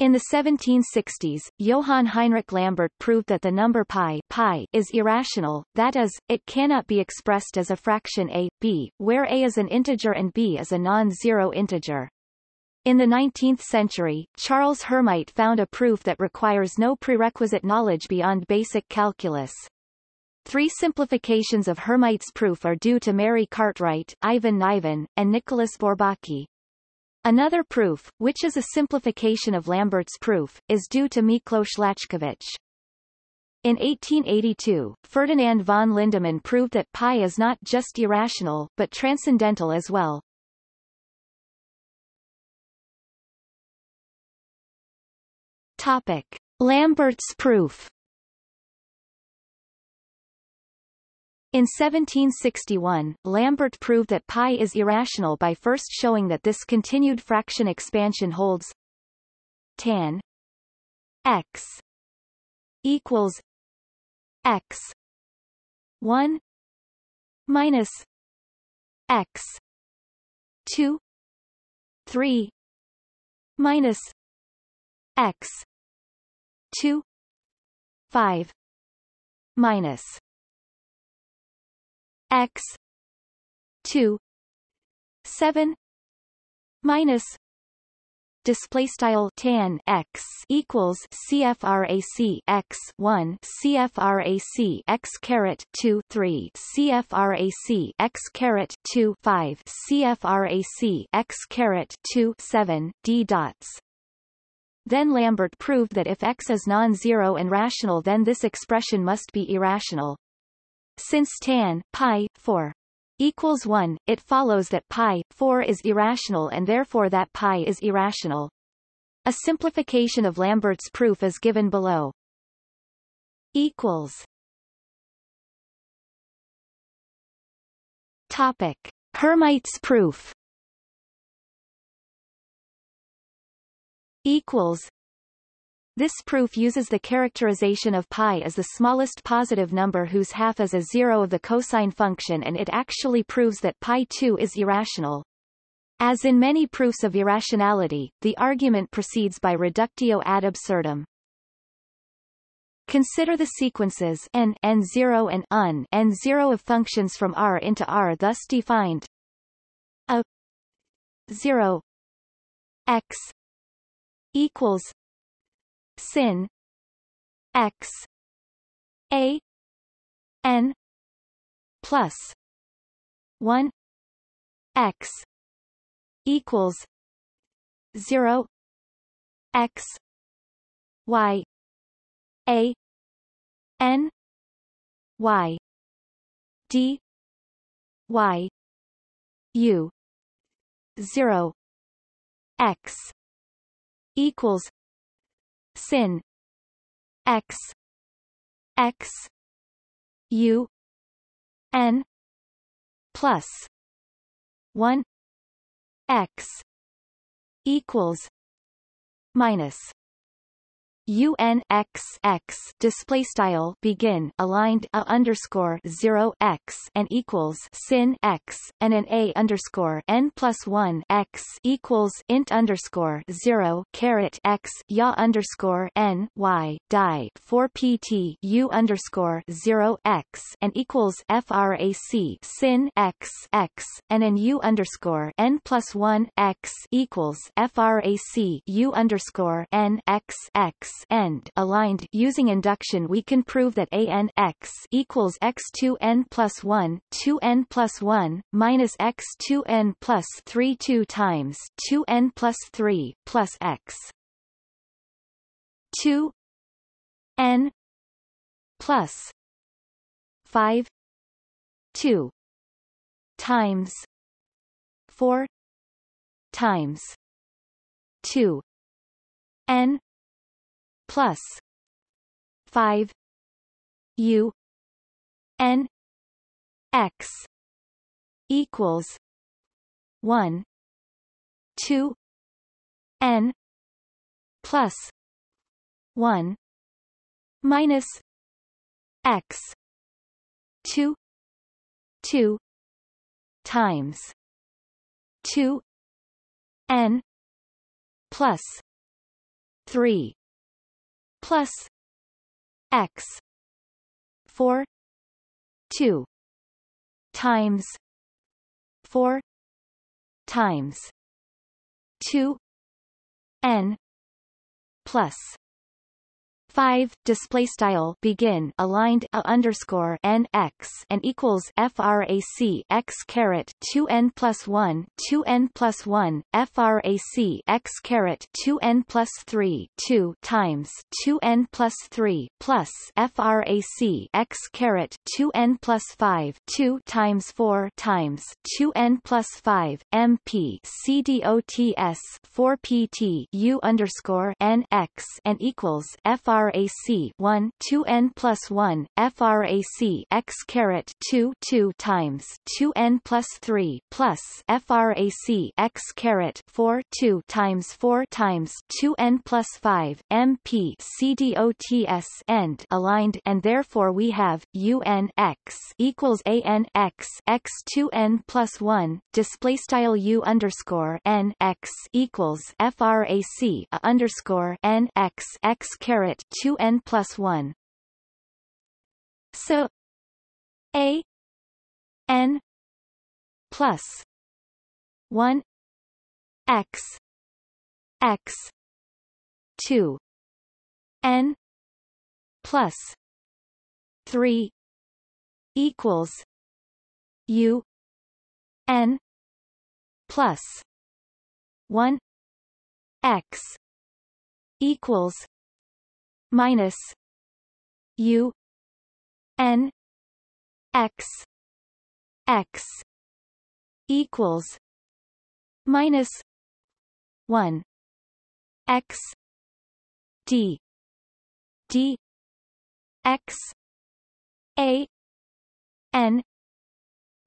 In the 1760s, Johann Heinrich Lambert proved that the number pi, pi is irrational, that is, it cannot be expressed as a fraction a, b, where a is an integer and b is a non-zero integer. In the 19th century, Charles Hermite found a proof that requires no prerequisite knowledge beyond basic calculus. Three simplifications of Hermite's proof are due to Mary Cartwright, Ivan Niven, and Nicholas Bourbaki. Another proof, which is a simplification of Lambert's proof, is due to Miklos Lachkovich. In 1882, Ferdinand von Lindemann proved that pi is not just irrational, but transcendental as well. Topic. Lambert's proof In 1761, Lambert proved that pi is irrational by first showing that this continued fraction expansion holds tan x equals x 1 minus x 2 3 minus x 2 5 minus x 2 7 minus display style tan x equals cfrac x 1 cfrac x caret 2 3 cfrac x caret 2 5 cfrac x caret 2 7 d dots then Lambert proved that if x is non-zero and rational then this expression must be irrational. Since tan pi 4 equals 1, it follows that pi 4 is irrational and therefore that pi is irrational. A simplification of Lambert's proof is given below. Equals. Topic: Hermite's proof. Equals. This proof uses the characterization of pi as the smallest positive number whose half is a zero of the cosine function and it actually proves that pi 2 is irrational. As in many proofs of irrationality, the argument proceeds by reductio ad absurdum. Consider the sequences n n0 and un n0 of functions from R into R thus defined. A 0 x equals sin x a n plus 1 x equals 0 x y a n y d y u 0 x equals sin x x u n plus 1 x equals minus UN x x display style begin aligned a underscore zero x and equals sin x and an a underscore n plus one x equals int underscore zero caret x ya underscore n y die four pt u underscore zero x and equals frac sin x x and an u underscore n plus one x equals frac u underscore n x x end aligned using induction we can prove that a n x equals x2 n plus 1 2 n plus 1 minus x2 n plus 3 2 times 2 n plus 3 plus x 2 n plus 5 2 times 4 times 2 n plus 5 u n x equals 1 2 n plus 1 minus x 2 2 times 2 n plus 3 plus x 4 2 times 4 times 2 n plus five display style begin aligned a underscore n x and equals frac x caret two n plus one two n plus one frac x caret two n plus three two times two n plus three plus frac x caret two n plus five two times four times two n plus five mp cdots four pt underscore n x and equals frac frac 1 2 n plus 1 frac x caret 2 2 times 2 n plus 3 plus frac x caret 4 2 times 4 times 2 n plus 5 mp cdots end aligned and therefore we have u n x equals a n x x 2 n plus 1 display style u underscore n x equals frac a underscore n x x caret two n plus one. So a n plus one x x two n plus three equals u n plus 1 x equals minus U N X X equals minus one X D D X A N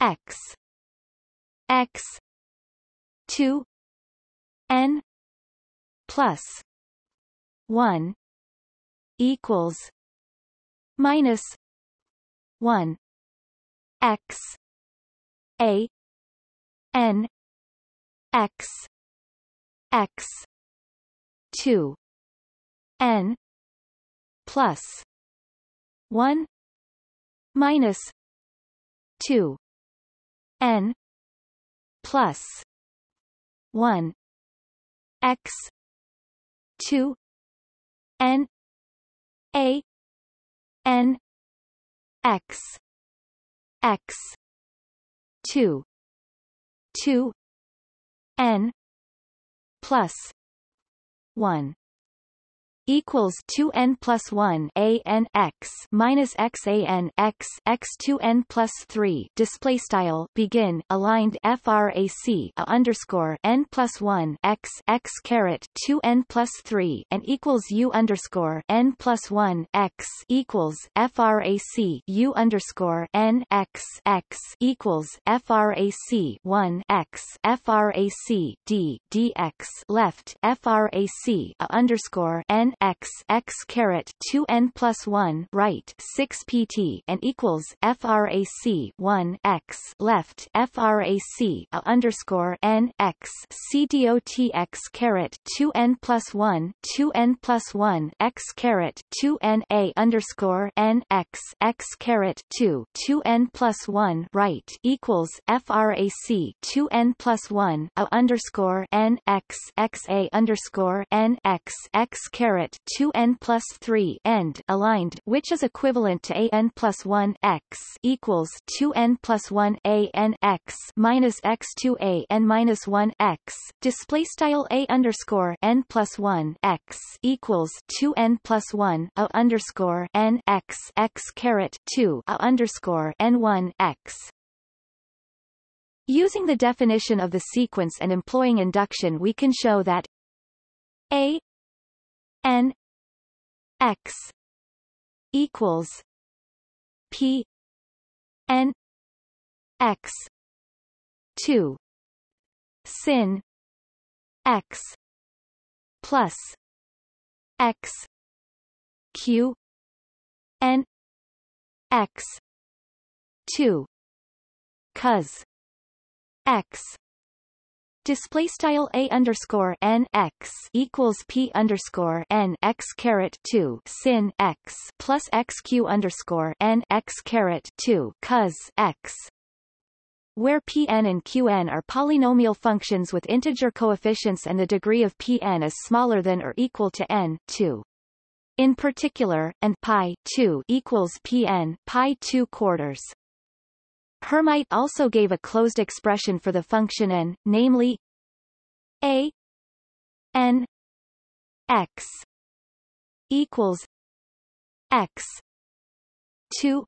X X two N plus one equals minus one x a n x x 2 n plus 1 minus 2 n plus 1 x 2 n a n x x 2 2 n plus 1 equals 2n plus 1 a n x minus x a n x x 2n plus 3 display style begin aligned frac a underscore n plus 1 x x caret 2n plus 3 and equals u underscore n plus 1 x equals frac u underscore n x x equals frac 1 x frac d dx left frac a underscore n x x caret 2 n plus 1 right 6 pt and equals frac 1 x left frac a underscore n x c dot x caret 2 n plus 1 2 n plus 1 x caret 2 n a underscore n x x caret 2 2 n plus 1 right equals frac 2 n plus 1 a underscore n x x a underscore n x x caret 2 n plus 3 end aligned which is equivalent to a n plus 1 x equals 2 n plus 1 a n x minus x 2 a n minus 1 x display style a underscore n plus 1 x equals 2 n plus 1 a underscore n x x caret 2 a underscore n 1 x Using the definition of the sequence and employing induction we can show that a N X equals P N X two sin X plus X Q N X two cos X display style a underscore n x equals p underscore n x caret two sin x plus x q underscore n x caret two cos x where Pn and Qn are polynomial functions with integer coefficients and the degree of Pn is smaller than or equal to n 2. In particular, and pi 2 equals Pn pi 2 quarters. Hermite also gave a closed expression for the function n, namely a n x equals x 2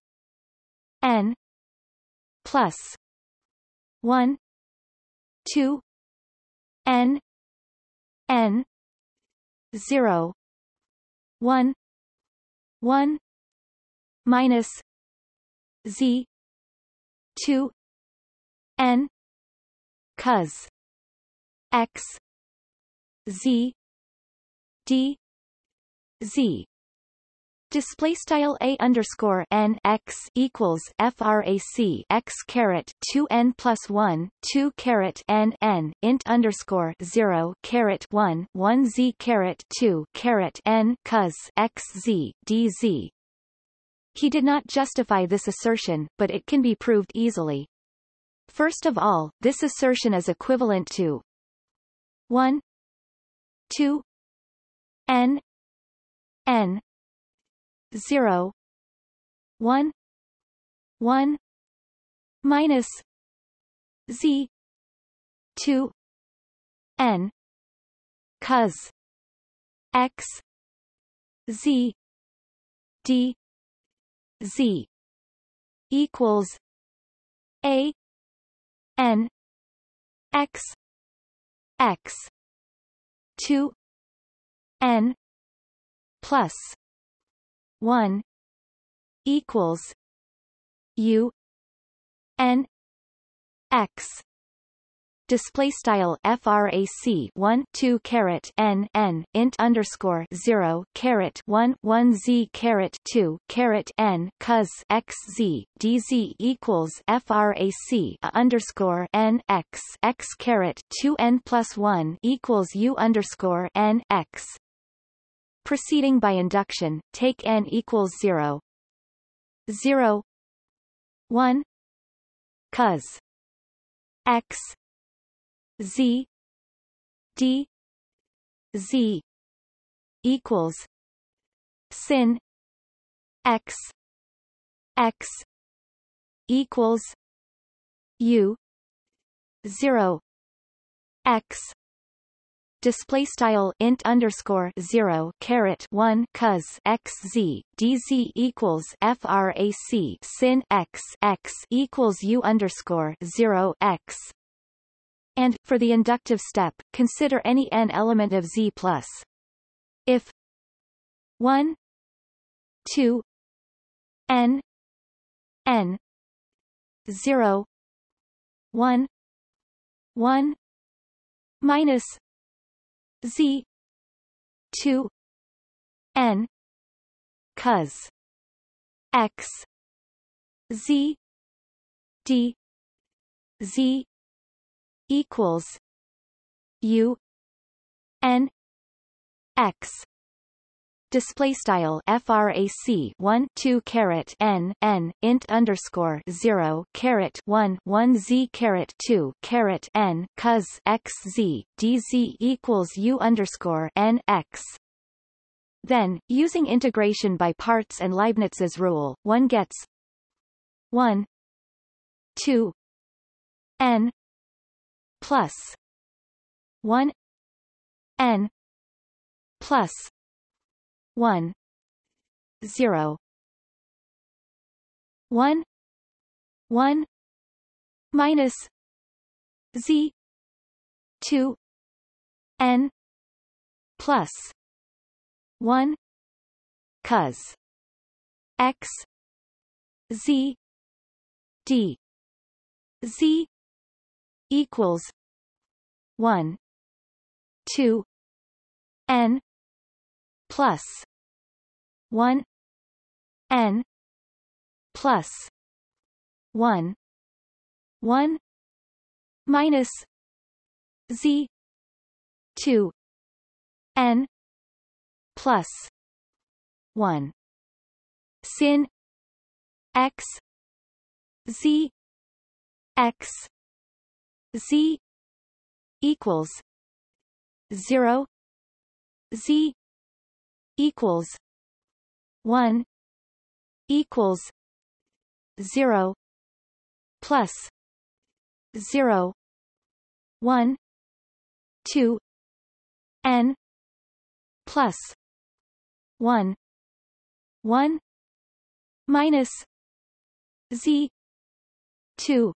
n plus 1 2 n n 0 1 1 minus z two N cos X Z D Z Display style a underscore n x equals frac x caret two n plus one two caret n n int underscore zero caret one one z caret two caret n cos x z d z he did not justify this assertion, but it can be proved easily. First of all, this assertion is equivalent to 1 2 n n 0 1 1 minus z 2 n cos x z d Z equals A N X X two N plus one equals U N X display style frac 1 2 caret n n int underscore 0 caret 1 1 z caret 2 caret n cos x z dz equals frac a underscore n x x caret 2 n plus 1 equals u underscore n x proceeding by induction take n equals 0 0 1 cos x Z D Z equals sin X X equals U zero X display style int underscore zero caret one cos x z dz equals frac sin x x equals u underscore zero x and, for the inductive step, consider any n element of Z plus. If 1 2 n n 0 1 1 minus Z 2 n cos x z d z equals U N X display style frac 1 2 caret n n int underscore 0 caret 1 1 z caret 2 caret n cos x z dz equals u underscore n x then using integration by parts and leibniz's rule one gets 1 2 n plus 1 n plus 1 0 1 1 minus z 2 n plus 1 cos x z d z equals 1 2 n plus 1 n plus 1 1 minus z 2 n plus 1 sin x z x z equals zero Z equals one equals zero plus zero one two N plus one one minus Z two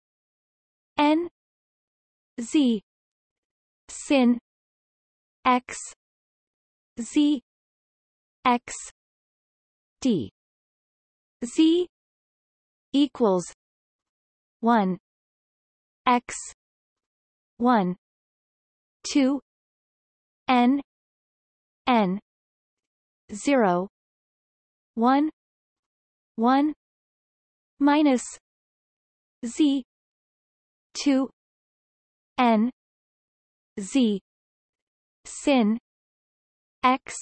N Z sin x z x d z equals 1 x 1 2 n n 0 1 1 minus z 2 n z sin x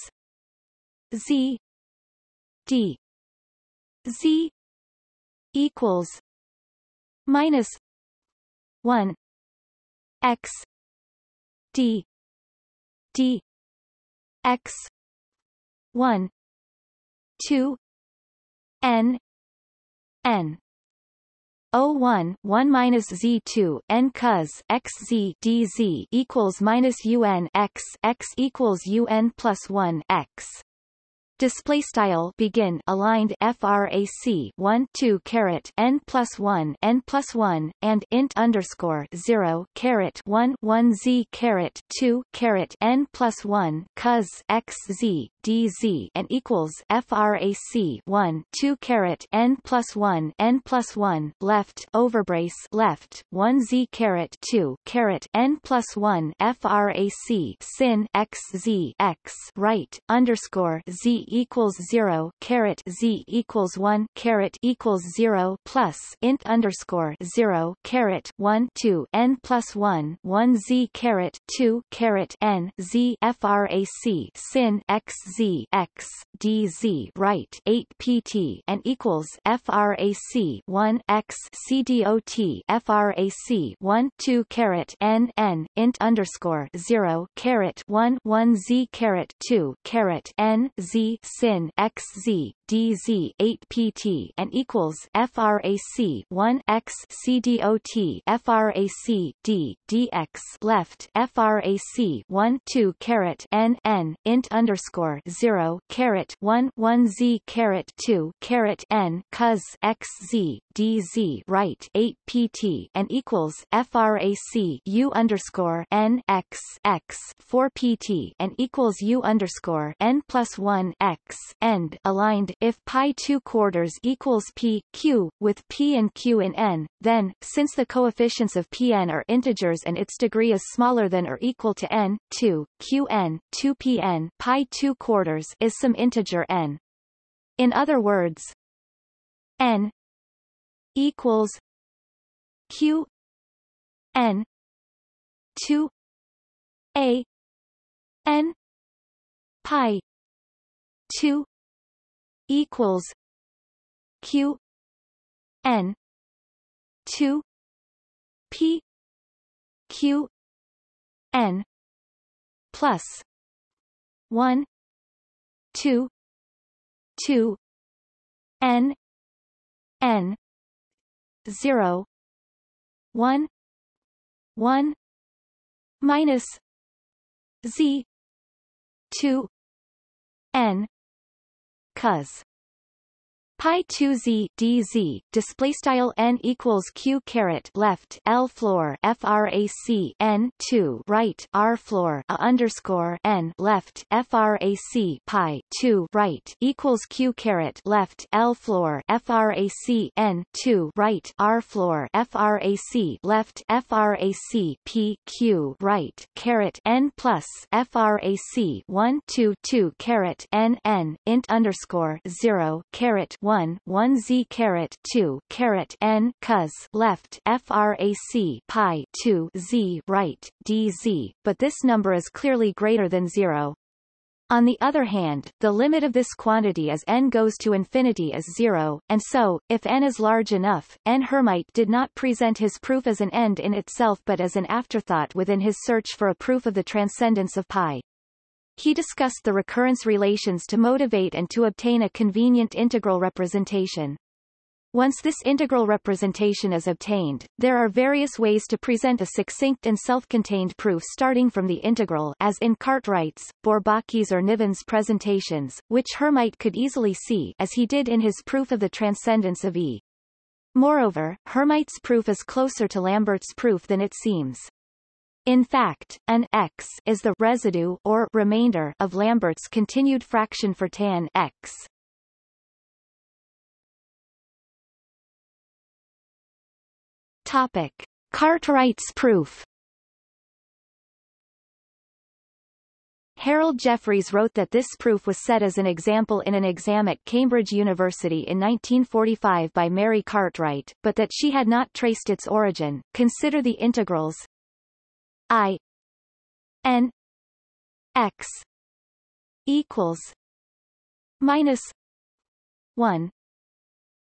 z d z equals minus 1 x d d x 1 2 n n O1 1 minus Z2 N cos z d z equals minus UN X X equals UN plus 1 X display style begin aligned frac 1 2 caret n plus 1 n plus 1 and int underscore 0 caret 1 1 z caret 2 caret n plus 1 cos x z dz and equals frac 1 2 caret n plus 1 n plus 1 left overbrace left 1 z caret 2 caret n plus 1 frac sin x z x right underscore z equals zero carrot Z equals one carrot equals zero plus int underscore zero carrot one two N plus one one Z carrot two carrot N Z FRAC sin X Z X D Z right eight PT and equals FRAC one X C D O T FRAC one two carrot N N int underscore zero carrot one one Z carrot two carrot N Z sin XZ DZ 8 PT and equals frac 1 x c d o t frac d d x left frac 1 2 caret N N int underscore 0 caret 1 1 Z caret 2 caret N cos XZ DZ right 8 PT and equals frac U underscore N X X 4 PT and equals U underscore N plus 1 X x end aligned if pi 2 quarters equals p q with p and q in n then since the coefficients of pn are integers and its degree is smaller than or equal to n 2 qn 2 pn pi 2 quarters is some integer n in other words n equals q n 2 a n pi 2 equals q n 2 p q n plus 1 2 2 n n 0 1 1 minus z 2 n Cuz pi 2z dz display style n equals q caret left l floor frac n 2 right r floor a underscore n left frac pi 2 right equals q caret left l floor frac n 2 right r floor frac left frac p q right caret n plus frac 1 2 2 caret n n int underscore 0 caret one one z carrot two carrot n cos left frac pi two z right dz, but this number is clearly greater than zero. On the other hand, the limit of this quantity as n goes to infinity is zero, and so, if n is large enough, N. Hermite did not present his proof as an end in itself but as an afterthought within his search for a proof of the transcendence of pi. He discussed the recurrence relations to motivate and to obtain a convenient integral representation. Once this integral representation is obtained, there are various ways to present a succinct and self-contained proof starting from the integral as in Cartwright's, Bourbaki's or Niven's presentations, which Hermite could easily see as he did in his proof of the transcendence of E. Moreover, Hermite's proof is closer to Lambert's proof than it seems. In fact, an x is the residue or remainder of Lambert's continued fraction for tan x. Topic: Cartwright's proof. Harold Jeffreys wrote that this proof was set as an example in an exam at Cambridge University in 1945 by Mary Cartwright, but that she had not traced its origin. Consider the integrals I N X equals minus one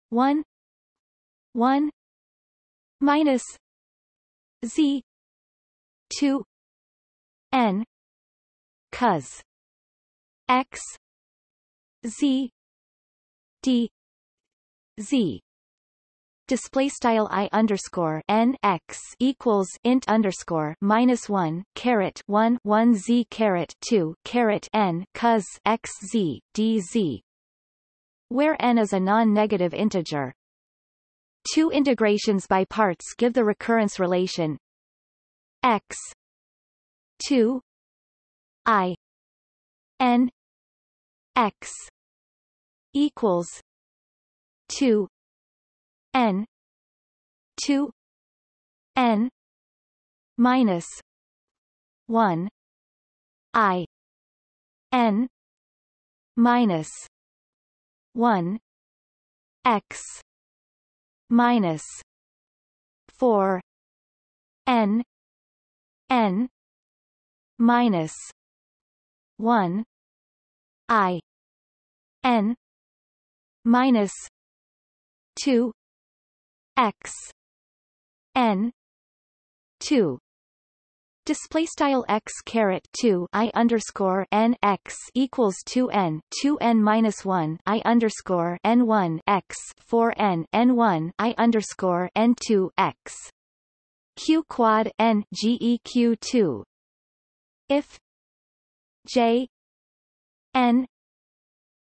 one one minus Z two N cos X Z D Z display style i underscore n x equals int underscore minus one caret one one z caret two caret n cos x z d z, where n is a non-negative integer. Two integrations by parts give the recurrence relation x two i n x equals two n 2 n minus 1 i n minus 1 x minus 4 n n minus 1 i n minus 2 x n 2 display style x caret 2 i underscore n x equals 2 n 2 n minus 1 i underscore n 1 x 4 n n 1 i underscore n 2 x q quad n g 2 if j n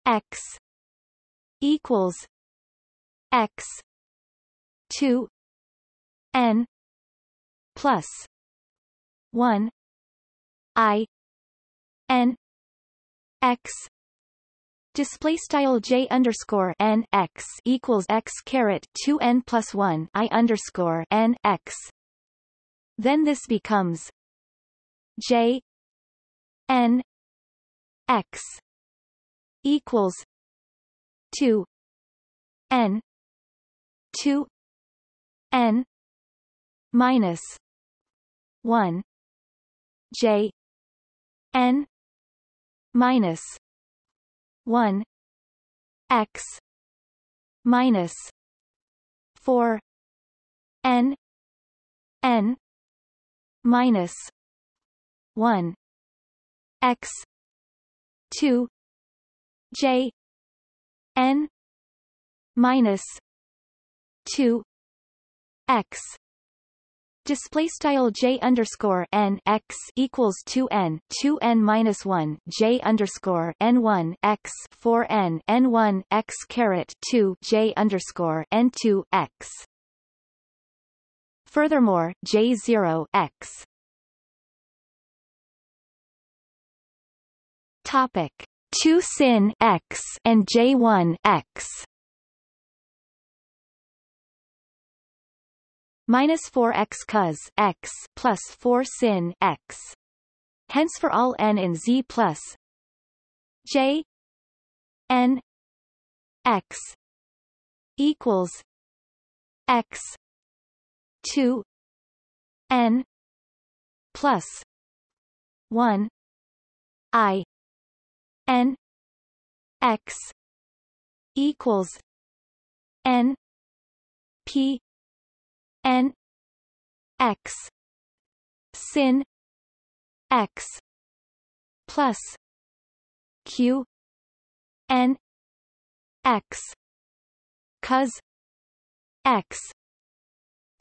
x equals x 2 n plus 1 i n x display style j underscore n x equals x caret 2 n plus 1 i underscore n x then this becomes j n x equals 2 n 2 n minus 1 j n minus 1 x minus 4 n n minus 1 x 2 j n minus 2 x display style j underscore n x equals 2 n 2 n minus 1 j underscore n 1 x 4 n n 1 x caret 2 j underscore n 2 x furthermore j 0 x topic 2 sin x and j 1 x minus 4 x cos x plus 4 sin x. Hence for all n in Z plus J n x equals x 2 n plus 1 i n x equals n p n x sin x plus q n x cos x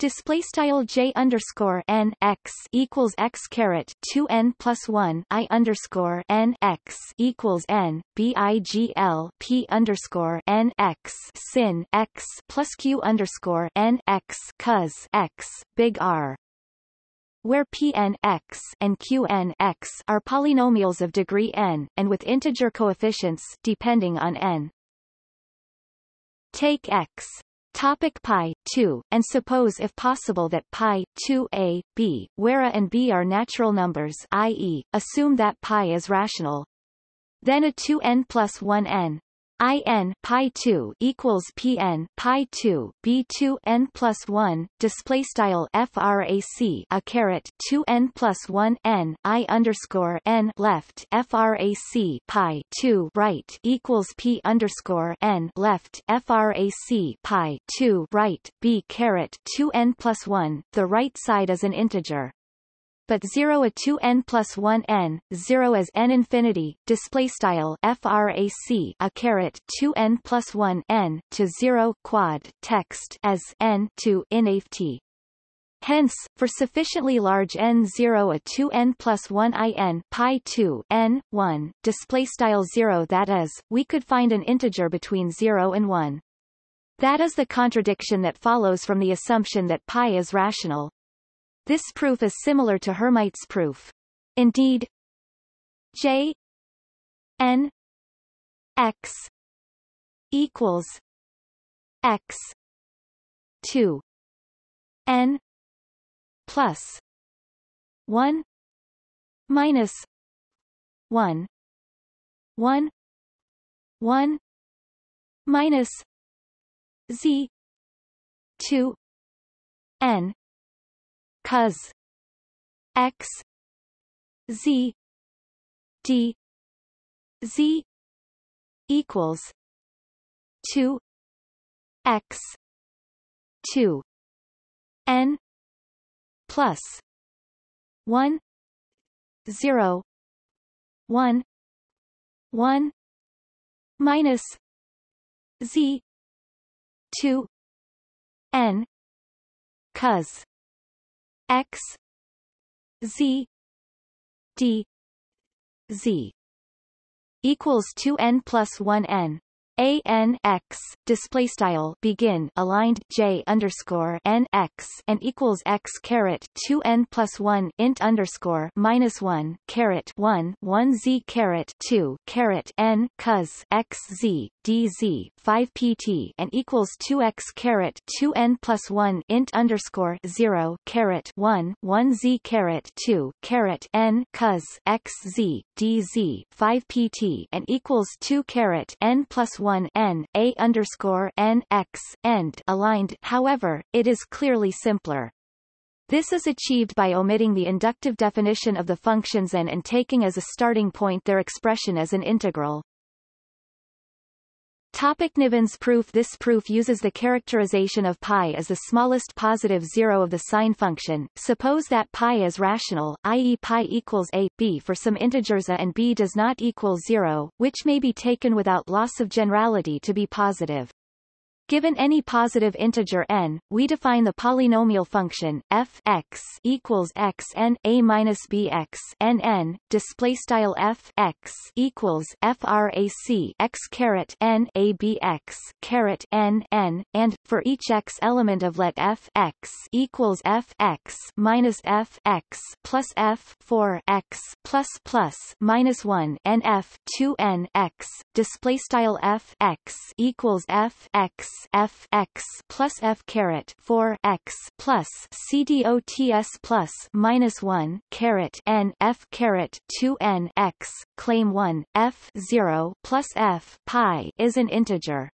display style j underscore n x equals x caret 2 n plus 1 i underscore n x equals n b i g l p underscore n x sin x plus q underscore n x cos x big R where p n x and q n x are polynomials of degree n, and with integer coefficients depending on n. Take x Topic pi 2, and suppose if possible that pi 2 a, b, where a and b are natural numbers i.e., assume that pi is rational. Then a 2n plus 1n in pi 2 equals pn pi 2 b2 n plus 1 display style frac a caret 2 n plus 1 n i underscore n left frac pi 2 right equals p underscore n left frac pi 2 right b caret 2 n plus 1 the right side is an integer but 0 a 2 n plus 1 n, 0 as n infinity, display style frac a caret 2 n plus 1 n to 0 quad text as n to inft. Hence, for sufficiently large n0 a 2 n plus 1 i n pi 2 n 1 display style 0 that is, we could find an integer between 0 and 1. That is the contradiction that follows from the assumption that pi is rational. This proof is similar to Hermite's proof. Indeed, J N X equals X two N plus one minus one one one minus Z two N cos x z d z equals 2 x 2 n plus 1 0 1 1 minus z 2 n cos x z d z equals 2n plus 1n a N X display style begin aligned J underscore N X and equals X carrot two N plus one int underscore minus one carrot one one Z carrot two carrot N cos X Z D Z five PT and equals two X carrot two N plus one int underscore zero carrot one one Z carrot two carrot N cos X Z D Z five PT and equals two carrot N plus one n a underscore n x end aligned. However, it is clearly simpler. This is achieved by omitting the inductive definition of the functions n and taking as a starting point their expression as an integral. Topic Niven's proof This proof uses the characterization of pi as the smallest positive zero of the sine function. Suppose that pi is rational, i.e. pi equals a, b for some integers a and b does not equal zero, which may be taken without loss of generality to be positive. Given any positive integer n, we define the polynomial function f x equals x n a minus b x n n display style f x equals frac x caret n a b x caret n n and for each x element of let f x equals f x minus f x plus f 4 x plus plus minus 1 n f 2 n x display style f x equals f x f x plus f caret four x plus c d o t s plus minus one caret n f caret two n x claim one f zero plus f pi is an integer.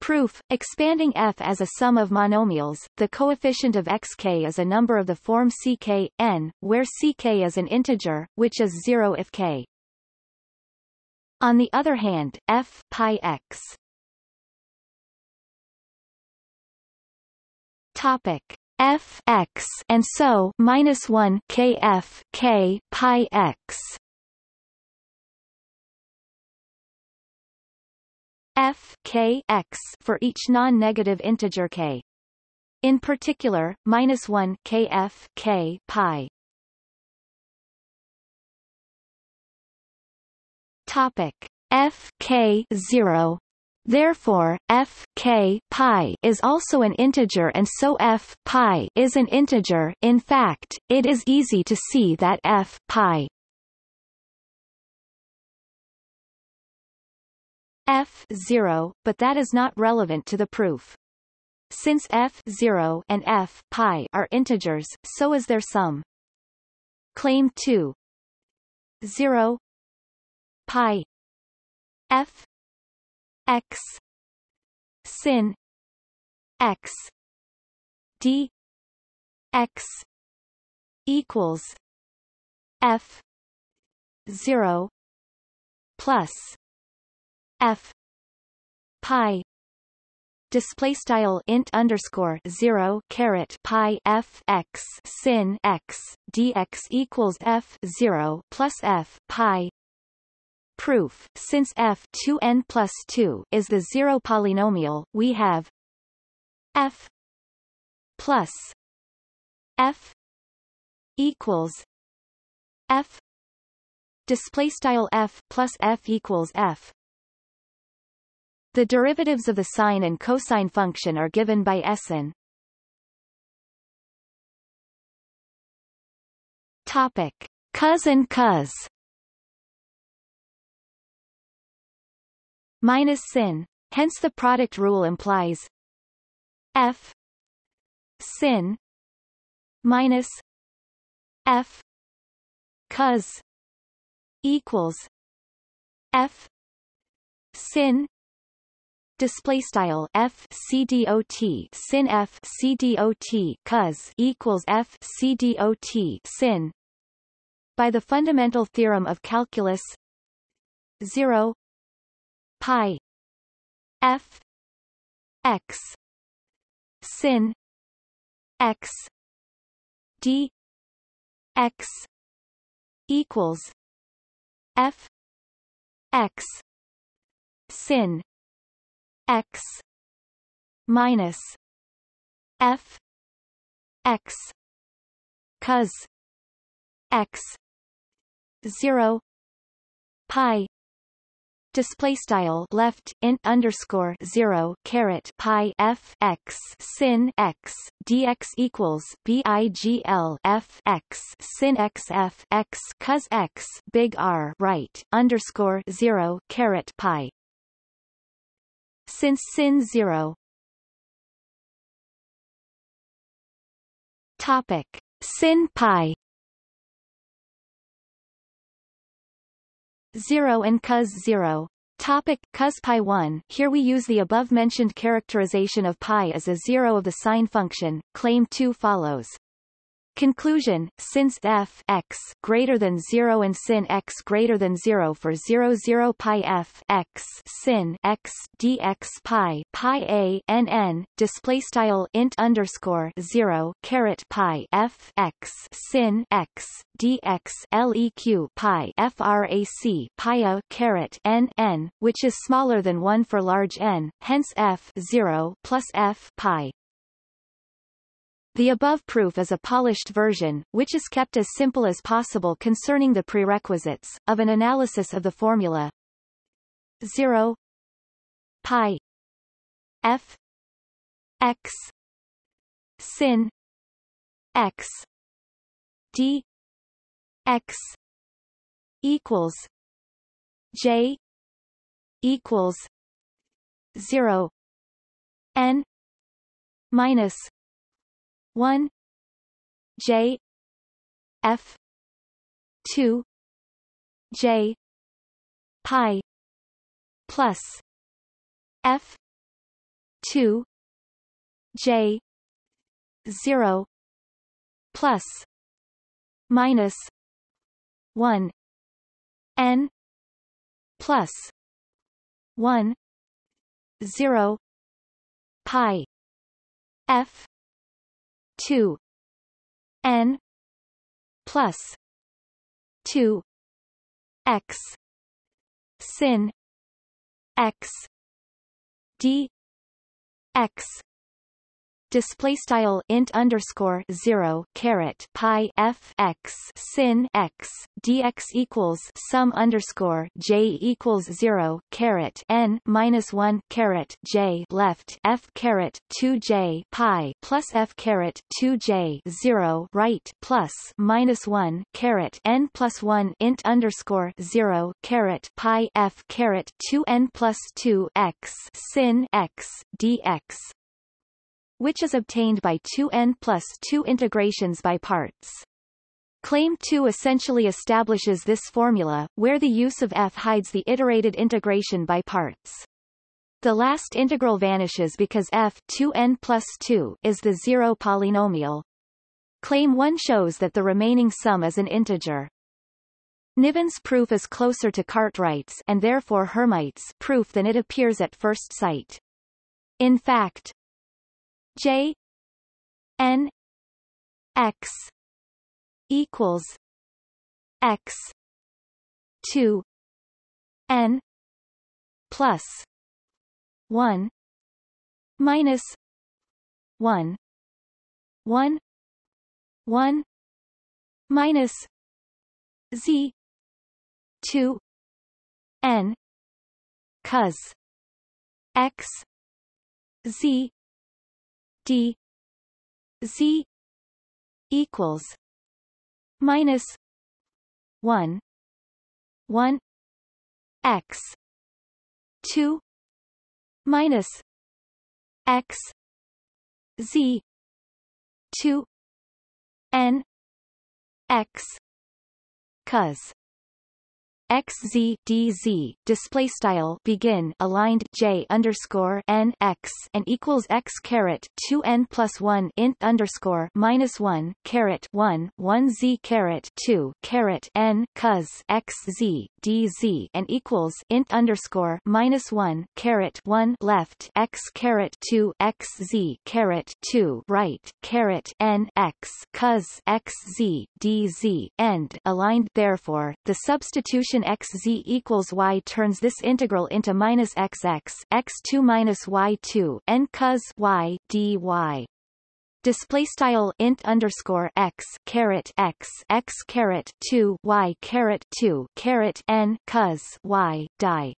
Proof, expanding f as a sum of monomials, the coefficient of xk is a number of the form ck, n, where ck is an integer, which is 0 if k. On the other hand, f pi x Topic f x and so minus 1 k f k pi x f k x for each non-negative integer k. In particular, minus 1 k f k pi. Topic f k 0 Therefore, f k pi is also an integer and so f pi is an integer. In fact, it is easy to see that f pi f 0, but that is not relevant to the proof. Since f 0 and f pi are integers, so is their sum. Claim 2 0 pi f x sin x d x equals f 0 plus f pi display style int underscore 0 caret pi f x sin x dx equals f 0 plus f pi proof since f 2n plus 2 is the zero polynomial we have f plus f equals f display style f plus f equals f the derivatives of the sine and cosine function are given by Essen. Topic: Cos and cos. minus sin. Hence the product rule implies f sin minus f cos equals f sin display style f c d o t sin f c d o t cos equals f c d o t sin by the fundamental theorem of calculus 0 pi f x sin x d x equals f x sin x minus f x cos x 0 pi display style left int underscore zero caret pi f x sin x dx equals bigl f x sin x f x cos x big R right underscore zero caret pi since sin zero topic sin pi 0 and cos 0. Topic cos pi 1 Here we use the above-mentioned characterization of pi as a zero of the sine function. Claim 2 follows. Conclusion, since f x greater than 0 and sin x greater than 0 for 0 0 pi f x sin x dx pi pi a n n display style int underscore 0 caret pi f x sin x dx leq pi frac pi a caret n n which is smaller than 1 for large n hence f 0 plus f pi the above proof is a polished version, which is kept as simple as possible concerning the prerequisites, of an analysis of the formula 0 pi f x sin x d x equals j equals 0 n minus one J F two J pi plus F two J zero plus minus one N 0 pi F 2 n plus 2 x sin x d x display style int underscore zero caret pi f x sin x dx equals sum underscore j equals zero caret n minus one caret j left f caret two j pi plus f caret two j zero right plus minus one caret n plus one int underscore zero caret pi f caret two n plus two x sin x dx which is obtained by two n plus 2 integrations by parts. Claim 2 essentially establishes this formula, where the use of f hides the iterated integration by parts. The last integral vanishes because f 2n plus 2 is the zero polynomial. Claim 1 shows that the remaining sum is an integer. Niven's proof is closer to Cartwright's and therefore Hermite's proof than it appears at first sight. In fact, J N X equals X two N plus one minus one one one minus Z two N cos X Z D Z equals minus one one x two minus x Z two N X cos X Z D Z display style begin aligned J underscore N X and equals X caret 2 N plus 1 int underscore minus 1 caret 1 1 Z caret 2 caret N cos Z D Z and equals int underscore minus 1 caret 1 left X caret 2 XZ caret 2 right caret N X cos Z D Z end aligned therefore the substitution function xz equals y turns this integral into minus x x2 minus y2 n cos y dy. Display style int underscore x caret x x caret two y caret two caret n cos y die.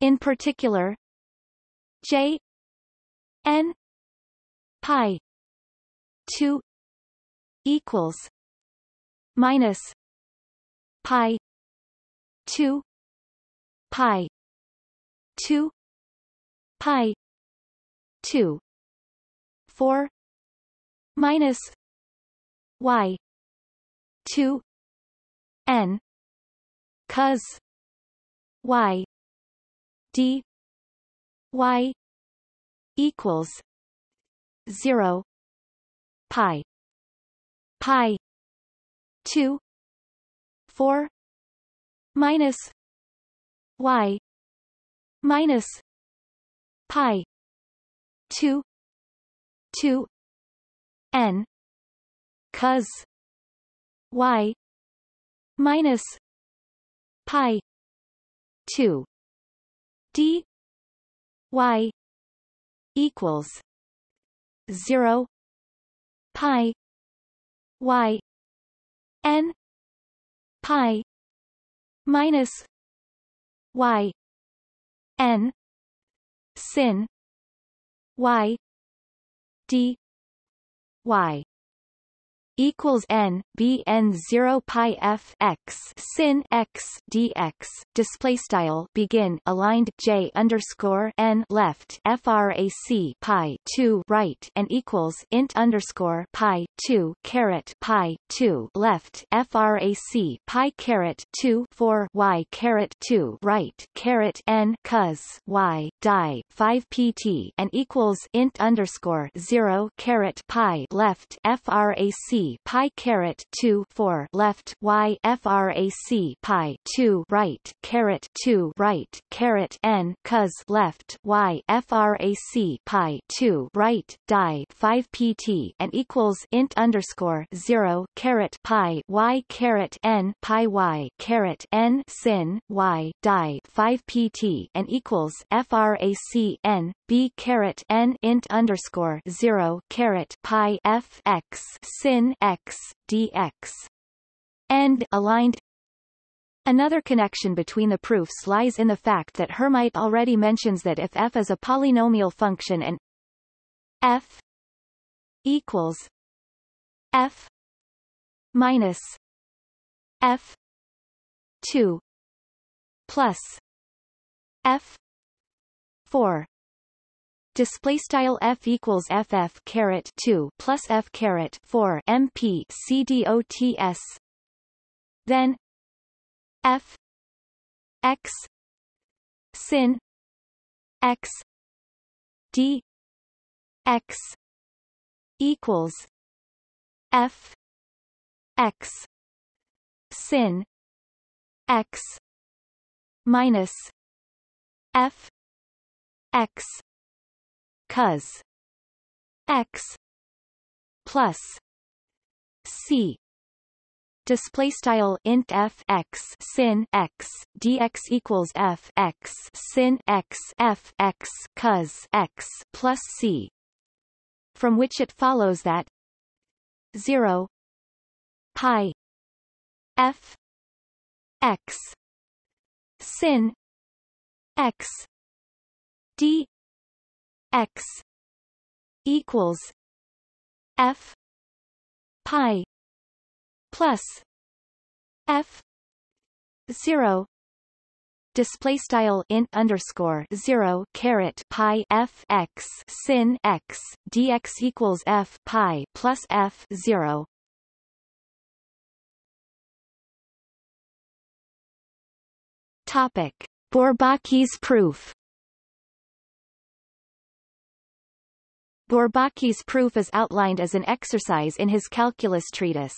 In particular, j n pi two equals minus pi 2 pi 2 pi 2 4 minus y 2 n cos y d y equals 0 pi pi 2 4 minus y minus pi 2 2 n cos y minus pi 2 d y equals 0 pi y n pi minus y n sin y d y equals n b n 0 pi f x sin x dx display style begin aligned j underscore n left frac pi 2 right and equals int underscore pi 2 caret pi 2 left frac pi caret 2 4 y caret 2 right caret n cos y die 5 pt and equals int underscore 0 caret pi left frac pi carrot 2 4 left y frac pi 2 right carrot 2 right carrot n cos left y frac pi 2 right die 5 pt and equals int underscore 0 carrot pi y carrot n pi y carrot n sin y die 5 pt and equals frac n b carrot n int underscore 0 carrot pi f x sin x dx end aligned Another connection between the proofs lies in the fact that Hermite already mentions that if f is a polynomial function and f equals f minus f 2 plus f 4 display style f equals ff caret 2 plus f caret 4 mp cdots then f x sin x d x equals f x sin x minus f x cos x plus c display style int f x sin x dx equals f x sin x f x cos x plus c from which it follows that 0 pi f x sin x d x equals f pi plus f zero display style int underscore zero caret pi f x sin x dx equals f pi plus f zero. Topic: Bourbaki's proof. Bourbaki's proof is outlined as an exercise in his calculus treatise.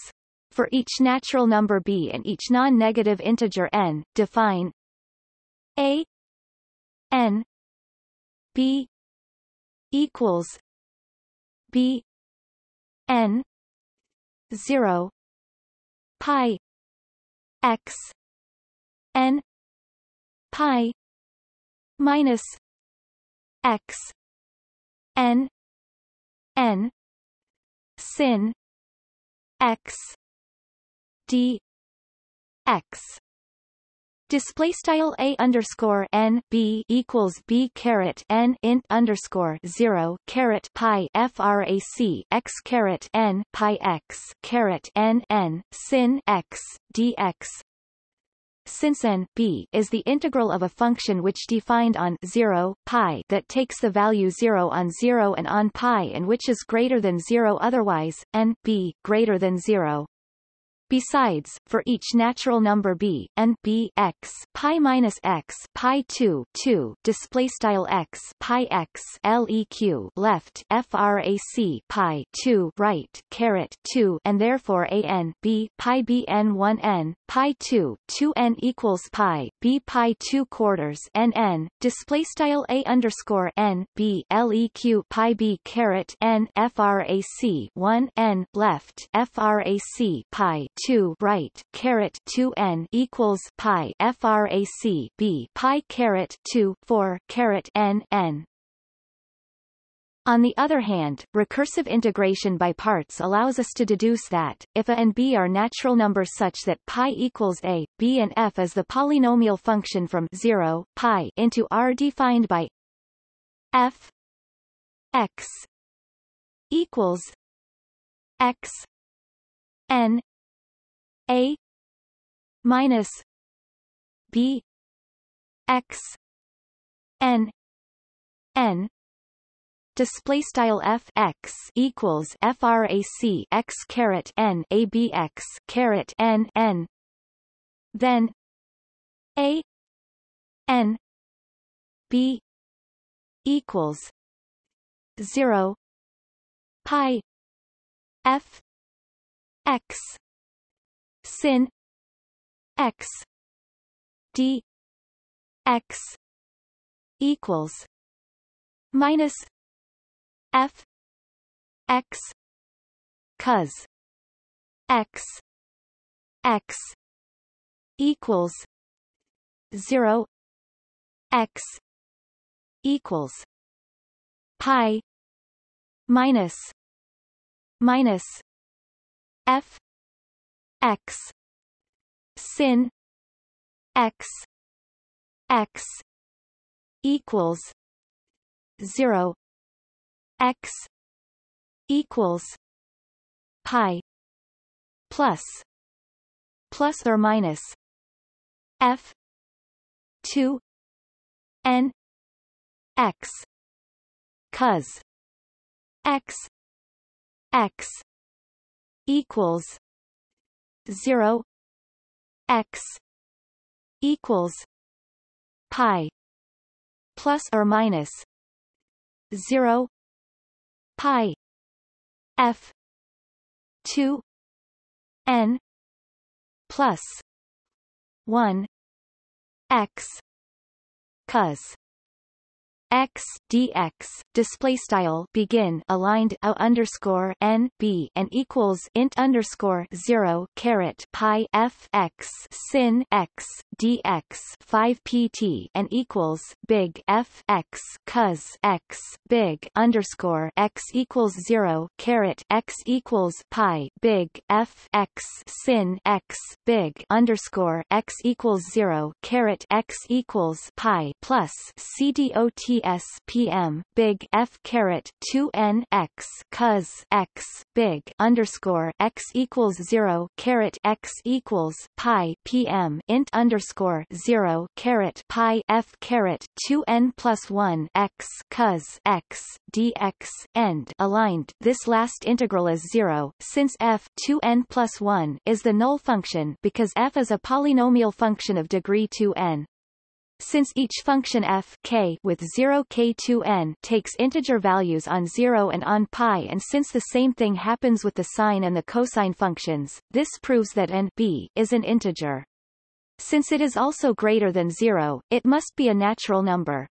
For each natural number b and each non-negative integer n, define a n b equals b n 0 pi x n pi minus x n n sin x d x Display style a underscore n b equals b caret n int underscore zero caret pi frac x caret n pi x caret n n sin x dx since n b is the integral of a function which defined on 0 pi that takes the value 0 on 0 and on pi and which is greater than 0 otherwise n b greater than 0 Besides, for each natural number b, n b x pi minus x pi 2 2 display style x pi x leq left frac pi 2 right caret 2 and therefore a n b pi b n 1 n pi 2 2 n equals pi b pi 2 quarters n n display style a underscore n b leq pi b caret n frac 1 n left frac pi two right carrot two n equals pi frac b pi carrot two four carrot n n on the other hand, recursive integration by parts allows us to deduce that, if a and b are natural numbers such that pi equals a, b and f is the polynomial function from 0, pi into r defined by f x equals x n a minus b x n n display style f x equals frac x caret n a b x caret n n then a n b equals 0 pi f x sin x d x equals minus f x cos x x equals 0 x equals pi minus minus f x sin x x equals 0 x equals pi plus plus or minus f 2 n x cos x x equals 0 x equals pi plus or minus 0 pi f 2 n plus 1 x cos x dx display style begin aligned a underscore n b and equals int underscore zero caret pi f x sin x dx five pt and equals big f x cos x big underscore x equals zero caret x equals pi big f x sin x big underscore x equals zero caret x equals pi plus c d o t SPM big F carrot two N x cos x big underscore x equals zero carrot x equals pi PM int underscore zero carrot pi F carrot two N plus one x cos x dx end aligned this last integral is zero, since F two N plus one is the null function because F is a polynomial function of degree two N. Since each function f k with 0 k2n takes integer values on 0 and on pi and since the same thing happens with the sine and the cosine functions, this proves that n b is an integer. Since it is also greater than 0, it must be a natural number.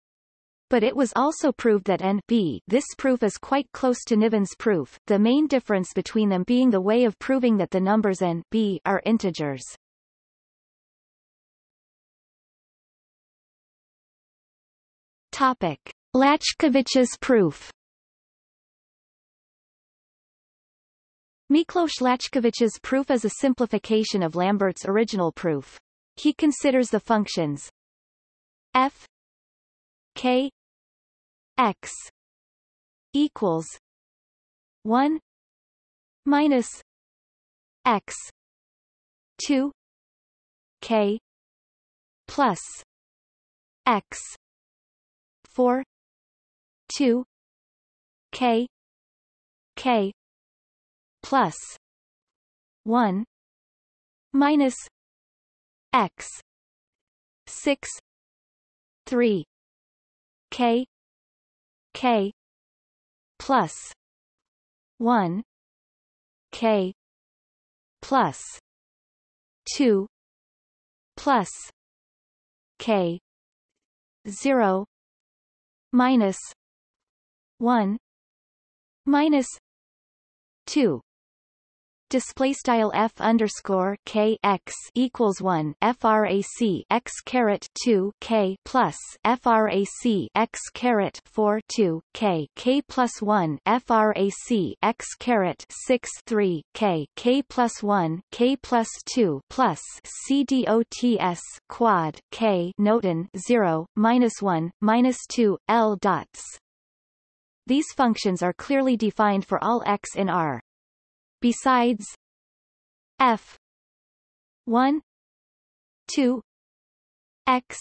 But it was also proved that n b this proof is quite close to Niven's proof, the main difference between them being the way of proving that the numbers n b are integers. Topic: Lachkovich's proof. Miklos Lachkovich's proof is a simplification of Lambert's original proof. He considers the functions f k x equals 1 minus x 2 k plus x four two K K plus one minus X six three K K plus one K plus two plus K zero minus 1 minus 2 display style f underscore k x equals one frac x caret two k plus frac x caret four two k k plus one frac x caret six three k k plus one k plus two plus c dots quad k noten zero minus one minus two l dots. These functions are clearly defined for all x in R besides f 1 2 x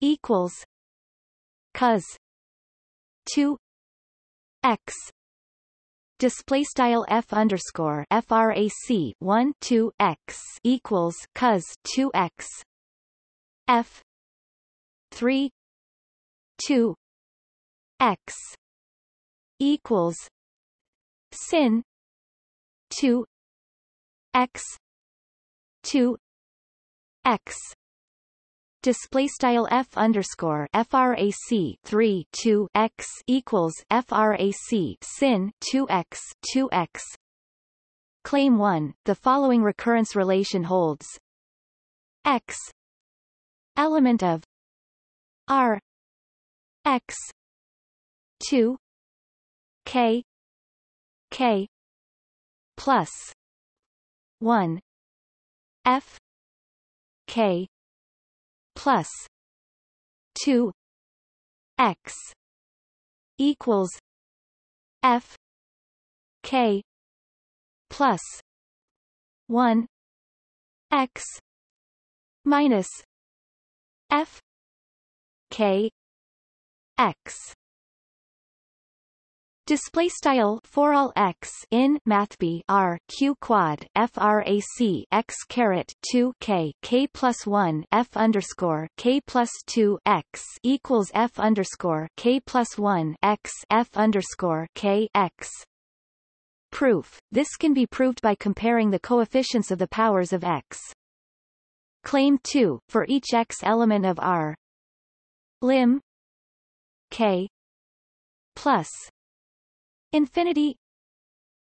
equals cos 2 x display style f underscore frac 1 2 x equals cos 2 x f 3 2 x equals sin 2 x 2 x display style f underscore frac 3 2 x equals frac sin 2 x 2 x claim 1 the following recurrence relation holds x element of r x 2 k k plus 1 f k plus 2 x equals f k plus 1 x minus f k x Display style for all x in math b r q quad frac x caret 2 k k plus 1 f underscore k plus 2 x equals f underscore k plus 1 x f underscore k x. Proof: This can be proved by comparing the coefficients of the powers of x. Claim 2: For each x element of R, lim k plus infinity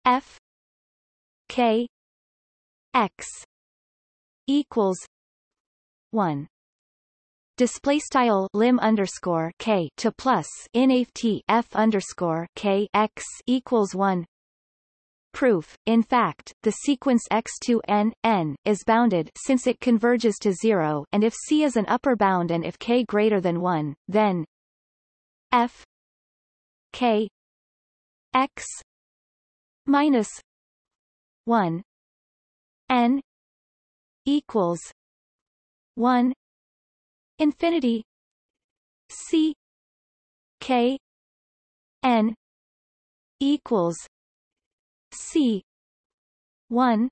f k x equals 1 display style lim underscore k to plus infinity f underscore k x equals one. Proof. In fact, the sequence x2 n n is bounded since it converges to zero, and if c is an upper bound and if k greater than one, then f k x minus 1 n equals 1 infinity c k n equals c 1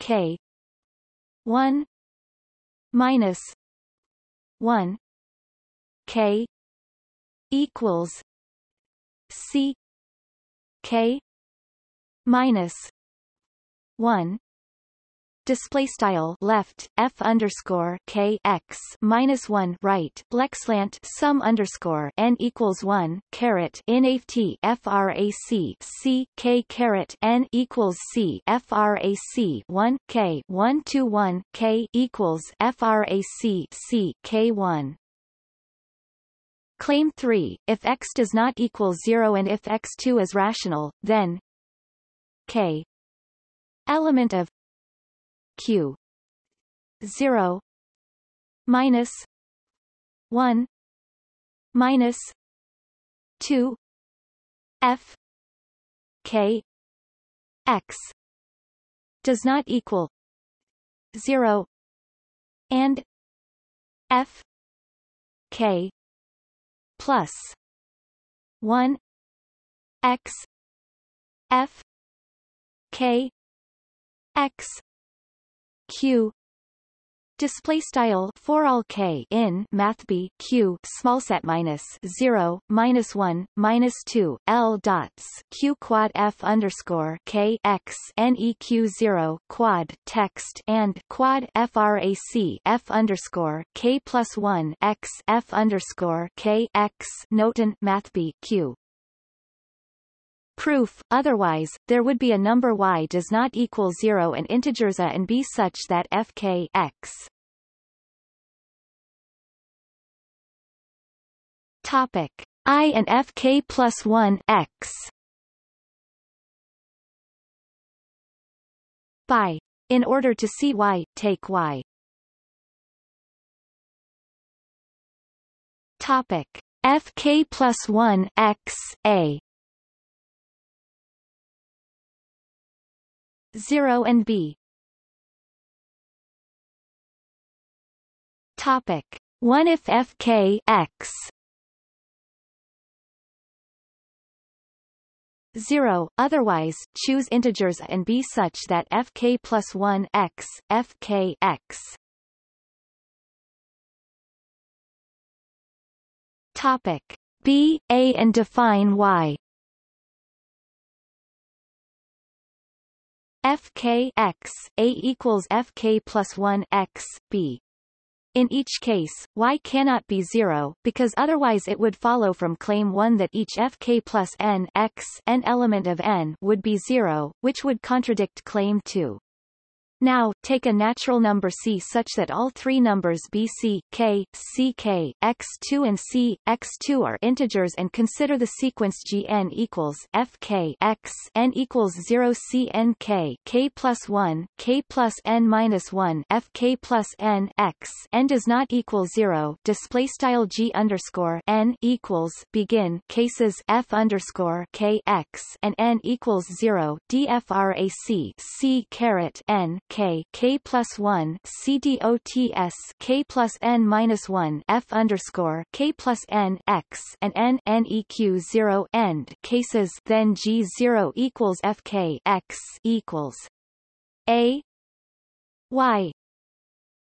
k 1 minus 1 k equals c k minus one display style left f underscore k x minus one right lexlant sum underscore n equals one caret nft frac c k caret n equals c frac one k one two one k equals frac c k one Claim 3, if x does not equal 0 and if x2 is rational, then k element of q 0 minus 1 minus 2 f k x does not equal 0 and f k plus 1 x f k x q display style for all k in math b q small set minus 0 minus 1 minus 2 l dots q quad f underscore k x neq 0 quad text and quad frac f underscore k plus 1 x f underscore k x noten math b q proof, otherwise, there would be a number y does not equal 0 and integers a and b such that fk x topic i and fk plus 1 x by in order to see y take y topic fk plus 1 x a 0 and B. Topic 1 if FK X 0, otherwise, choose integers a and b such that fk plus 1 x, fk x. Topic b a and define y. FK X A equals FK plus 1 X B in each case, y cannot be zero, because otherwise it would follow from claim 1 that each fk plus n x n element of n would be zero, which would contradict claim 2. Now, take a natural number c such that all three numbers bc, k, ck, x2 and c, x2 are integers and consider the sequence gn equals fk x n equals 0 c n k k plus 1 k plus n minus 1 fk plus n x n does not equal 0 display style g underscore n equals begin cases f underscore k x and n equals 0 dfrac c caret n K K plus one C D O T S K plus N minus one F underscore K plus N X and N N E Q zero end cases then G zero equals F K X equals A Y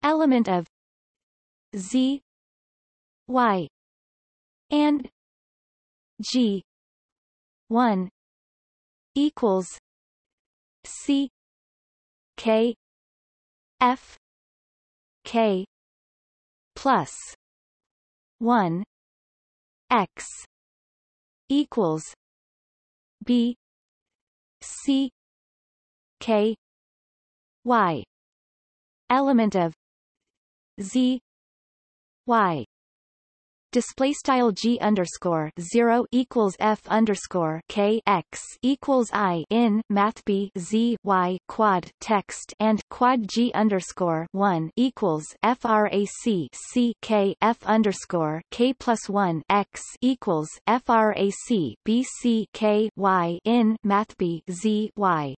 element of Z Y and G one equals C K F K plus one X equals B C K Y element of Z Y display style g underscore zero equals f underscore k x equals i in math b z y quad text and quad g underscore one equals frac c k f underscore k plus one x equals frac b c k y in math b z y.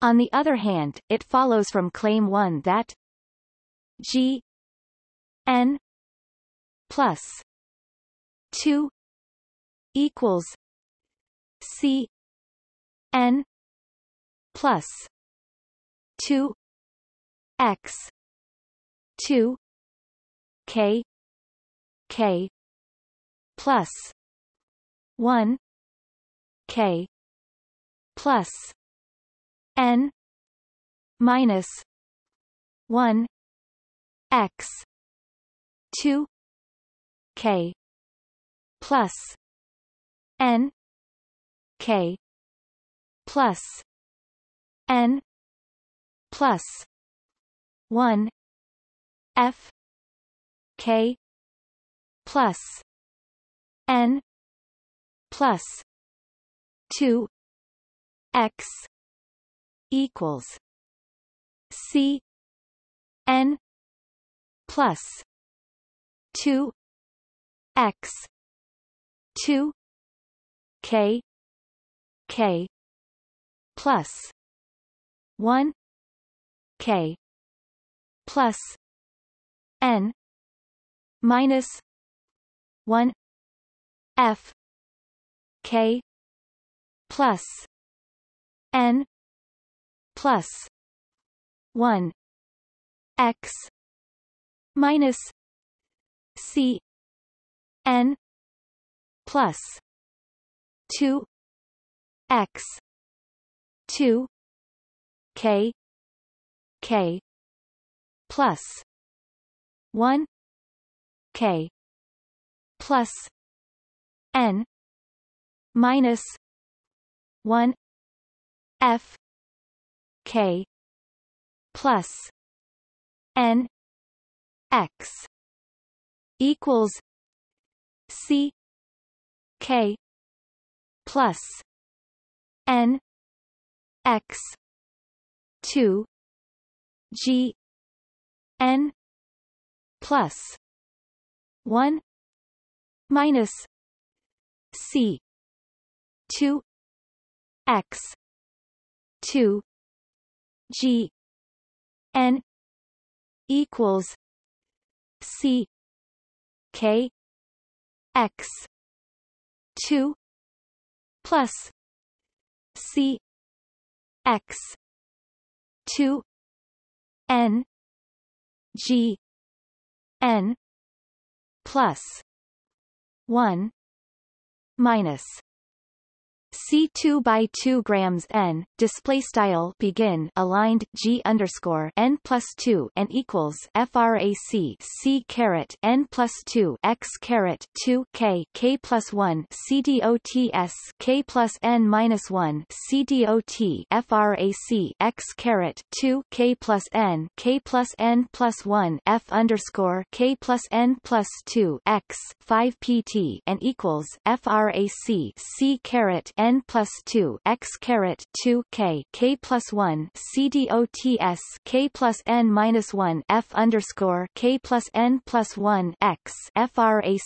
On the other hand, it follows from claim 1 that g n plus 2 equals C N plus 2 X 2 K K plus 1 K plus N minus 1 X 2 k plus n k plus n plus 1 f k plus n plus 2 x equals c n plus 2 x 2 k k plus 1 k plus n minus 1 f k plus n plus 1 x minus c n plus 2 x 2 k k plus 1 k plus n minus 1 f k plus n x equals C K plus N X two G N plus one minus C two X two G N equals C K x 2 plus c x 2 n g n plus 1 minus C two by two grams N display style begin aligned G underscore N plus two and equals FRAC C carrot N plus two X carrot two K K plus one CDOTS K plus N minus one CDOT FRAC X carrot two K plus N K plus N plus one F underscore K plus N plus two X five PT and equals FRAC C carrot N n plus 2 x caret 2 k k plus 1 c d o t s k plus n minus 1 f underscore k plus n plus 1 x frac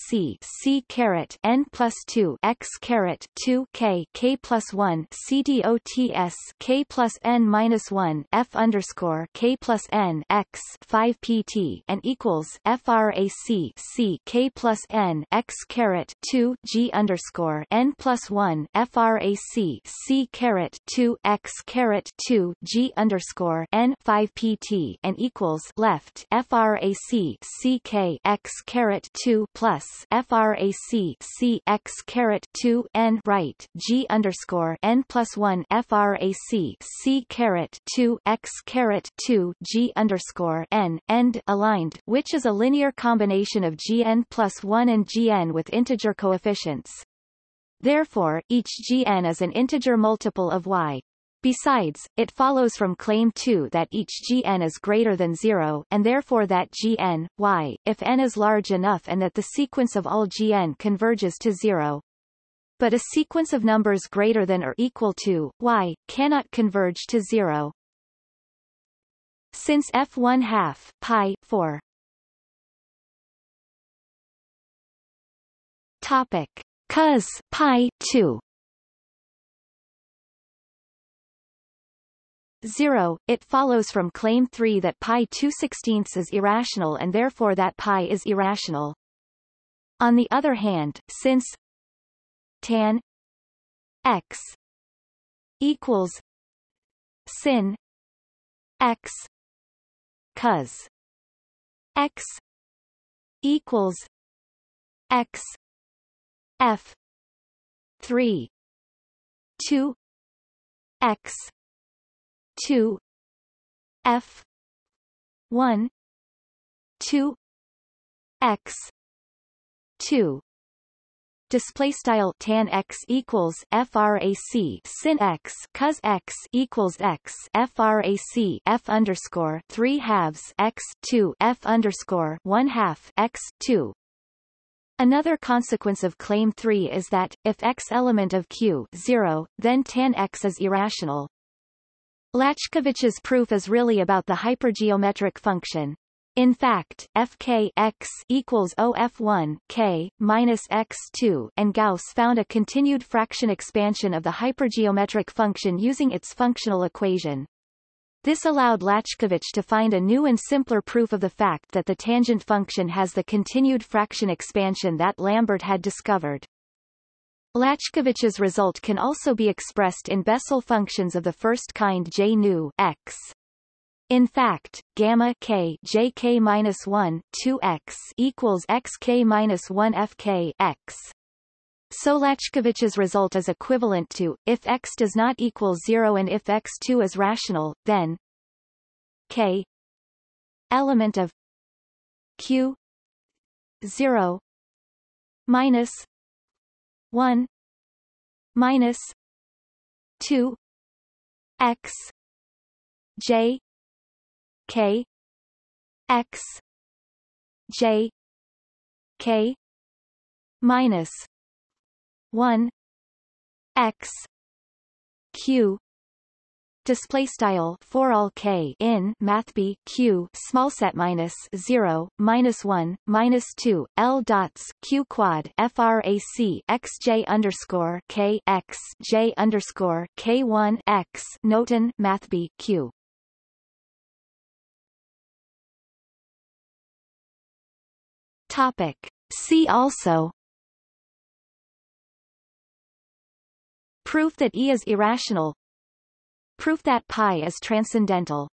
c caret n plus 2 x caret 2 k k plus 1 c d o t s k plus n minus 1 f underscore k plus n x 5 pt and equals frac c k plus n x caret 2 g underscore n plus 1 frac frac c caret 2 x caret 2 g underscore n 5 pt and equals left frac c k x caret 2 plus frac c x caret 2 n right g underscore n plus 1 frac c caret 2 x caret 2 g underscore n end aligned, which is a linear combination of gn plus 1 and gn with integer coefficients. Therefore, each gn is an integer multiple of y. Besides, it follows from claim 2 that each gn is greater than 0 and therefore that gn, y, if n is large enough and that the sequence of all gn converges to 0. But a sequence of numbers greater than or equal to, y, cannot converge to 0. Since f1 half, pi, 4. Topic cos pi 2 0, it follows from claim 3 that pi 2 sixteenths is irrational and therefore that pi is irrational. On the other hand, since tan x equals sin x cos x equals x f 3 2 x 2 f 1 2 x 2 display style tan x equals frac sin x cos x equals x frac f underscore three halves x two f underscore one half x two Another consequence of claim 3 is that, if x element of Q 0, then tan x is irrational. Lachkovich's proof is really about the hypergeometric function. In fact, fk x equals OF1 k minus x2 and Gauss found a continued fraction expansion of the hypergeometric function using its functional equation. This allowed Lachkovich to find a new and simpler proof of the fact that the tangent function has the continued fraction expansion that Lambert had discovered. Lachkovich's result can also be expressed in Bessel functions of the first kind J nu x. In fact, gamma k j k minus 1 2 x equals x k minus 1 f k x. Solachkevich's result is equivalent to, if x does not equal 0 and if x2 is rational, then k element of q 0 minus 1 minus 2 x j k x j k minus one x q display style for all k in math b q small set minus 0 minus 1 minus 2 l dots q quad frac xj underscore k x j underscore k 1 x noten math b q topic see also Proof that E is irrational Proof that pi is transcendental